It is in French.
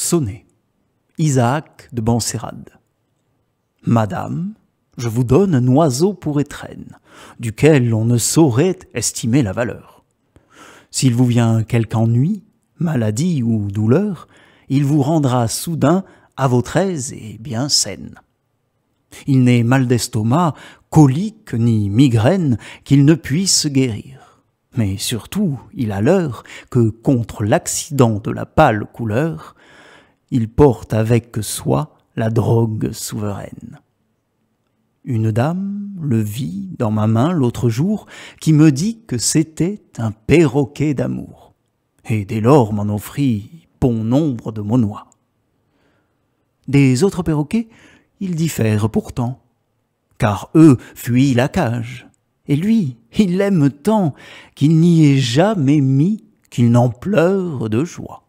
Sonnet, Isaac de Bancérade. Madame, je vous donne un oiseau pour étrenne, duquel on ne saurait estimer la valeur. S'il vous vient quelque ennui, maladie ou douleur, il vous rendra soudain à votre aise et bien saine. Il n'est mal d'estomac, colique ni migraine qu'il ne puisse guérir. Mais surtout, il a l'heure que contre l'accident de la pâle couleur, il porte avec soi la drogue souveraine. Une dame le vit dans ma main l'autre jour, qui me dit que c'était un perroquet d'amour, et dès lors m'en offrit bon nombre de monois. Des autres perroquets, ils diffèrent pourtant, car eux fuient la cage, et lui, il l'aime tant qu'il n'y est jamais mis qu'il n'en pleure de joie.